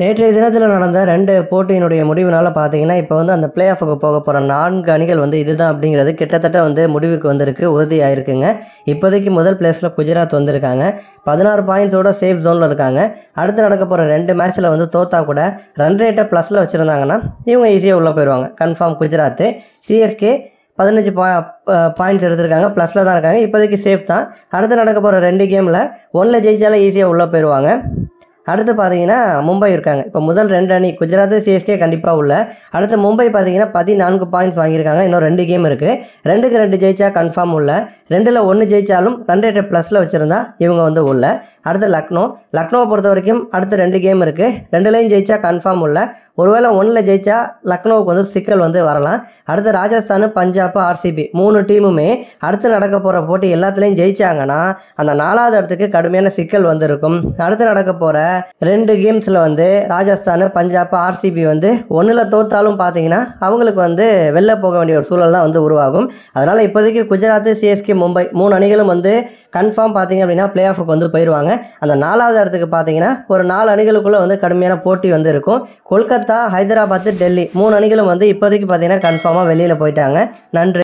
நேற்றைய தினத்தில் நடந்த ரெண்டு போட்டியினுடைய முடிவுனால பார்த்தீங்கன்னா இப்போ வந்து அந்த பிளே ஆஃபுக்கு போக போகிற நான்கு அணிகள் வந்து இதுதான் அப்படிங்கிறது கிட்டத்தட்ட வந்து முடிவுக்கு வந்திருக்கு உறுதியாயிருக்குங்க இப்போதைக்கு முதல் பிளேஸில் குஜராத் வந்திருக்காங்க பதினாறு பாயிண்ட்ஸோட சேஃப் ஜோனில் இருக்காங்க அடுத்து நடக்க போகிற ரெண்டு மேட்ச்சில் வந்து தோத்தா கூட ரன் ரேட்டை ப்ளஸில் வச்சுருந்தாங்கன்னா இவங்க ஈஸியாக உள்ளே போயிடுவாங்க கன்ஃபார்ம் குஜராத்து சிஎஸ்கே பதினஞ்சு பா பாயிண்ட்ஸ் எடுத்திருக்காங்க ப்ளஸில் தான் இருக்காங்க இப்போதைக்கு சேஃப் தான் அடுத்து நடக்க போகிற ரெண்டு கேமில் ஒன்றில் ஜெயிச்சாலே ஈஸியாக உள்ளே போயிடுவாங்க அடுத்து பார்த்தீங்கன்னா மும்பை இருக்காங்க இப்போ முதல் ரெண்டு அணி குஜராத் சிஎஸ்கே கண்டிப்பாக உள்ள அடுத்து மும்பை பார்த்தீங்கன்னா பதினான்கு பாயிண்ட்ஸ் வாங்கியிருக்காங்க இன்னும் ரெண்டு கேம் இருக்குது ரெண்டுக்கு ரெண்டு ஜெயிச்சா கன்ஃபார்ம் உள்ள ரெண்டில் ஒன்று ஜெயித்தாலும் ரெண்டு எட்டு ப்ளஸில் வச்சுருந்தா இவங்க வந்து உள்ள அடுத்து லக்னோ லக்னோவை பொறுத்த வரைக்கும் அடுத்து ரெண்டு கேம் இருக்குது ரெண்டுலேயும் ஜெயிச்சா கன்ஃபார்ம் உள்ள ஒருவேளை ஒன்றில் ஜெயிச்சா லக்னோவுக்கு வந்து சிக்கல் வந்து வரலாம் அடுத்து ராஜஸ்தான் பஞ்சாப் ஆர்சிபி மூணு டீமுமே அடுத்து நடக்க போகிற போட்டி எல்லாத்துலேயும் ஜெயிச்சாங்கன்னா அந்த நாலாவது இடத்துக்கு கடுமையான சிக்கல் வந்திருக்கும் அடுத்து நடக்க போகிற ரெண்டு கேம்ஸில் வந்து ராஜஸ்தான் பஞ்சாப் ஆர்சிபி வந்து ஒன்றில் தோத்தாலும் பார்த்தீங்கன்னா அவங்களுக்கு வந்து வெளில போக வேண்டிய ஒரு சூழல் தான் வந்து உருவாகும் அதனால் இப்போதைக்கு குஜராத் சிஎஸ்கே மும்பை மூணு அணிகளும் வந்து கன்ஃபார்ம் பார்த்தீங்க அப்படின்னா பிளே ஆஃபுக்கு வந்து போயிடுவாங்க அந்த நாலாவது இடத்துக்கு பார்த்தீங்கன்னா ஒரு நாலு அணிகளுக்குள்ளே வந்து கடுமையான போட்டி வந்து இருக்கும் கொல்கத்தா ஹைதராபாத் டெல்லி மூணு அணிகளும் வந்து இப்போதைக்கு பார்த்தீங்கன்னா கன்ஃபார்மாக வெளியில் போயிட்டாங்க நன்றி